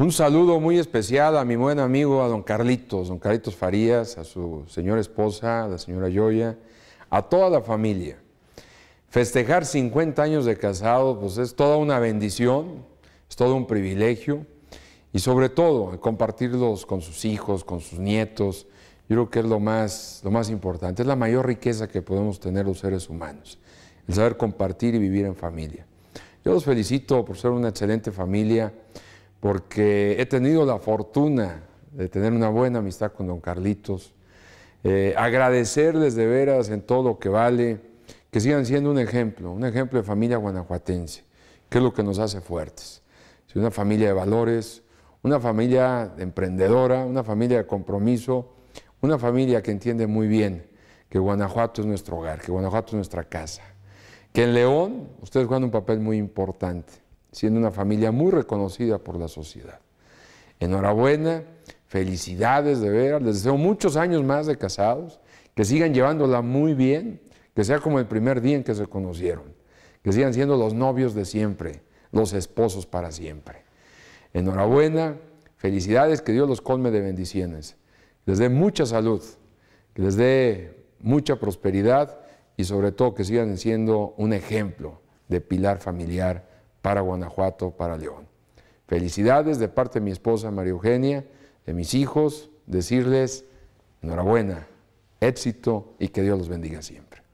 Un saludo muy especial a mi buen amigo, a don Carlitos, don Carlitos Farías, a su señora esposa, la señora Yoya, a toda la familia. Festejar 50 años de casado, pues es toda una bendición, es todo un privilegio y sobre todo compartirlos con sus hijos, con sus nietos. Yo creo que es lo más, lo más importante, es la mayor riqueza que podemos tener los seres humanos, el saber compartir y vivir en familia. Yo los felicito por ser una excelente familia porque he tenido la fortuna de tener una buena amistad con don Carlitos, eh, agradecerles de veras en todo lo que vale, que sigan siendo un ejemplo, un ejemplo de familia guanajuatense, que es lo que nos hace fuertes. Una familia de valores, una familia emprendedora, una familia de compromiso, una familia que entiende muy bien que Guanajuato es nuestro hogar, que Guanajuato es nuestra casa, que en León ustedes juegan un papel muy importante siendo una familia muy reconocida por la sociedad. Enhorabuena, felicidades de veras, les deseo muchos años más de casados, que sigan llevándola muy bien, que sea como el primer día en que se conocieron, que sigan siendo los novios de siempre, los esposos para siempre. Enhorabuena, felicidades, que Dios los colme de bendiciones, les dé mucha salud, que les dé mucha prosperidad y sobre todo que sigan siendo un ejemplo de pilar familiar para Guanajuato, para León. Felicidades de parte de mi esposa María Eugenia, de mis hijos, decirles enhorabuena, éxito y que Dios los bendiga siempre.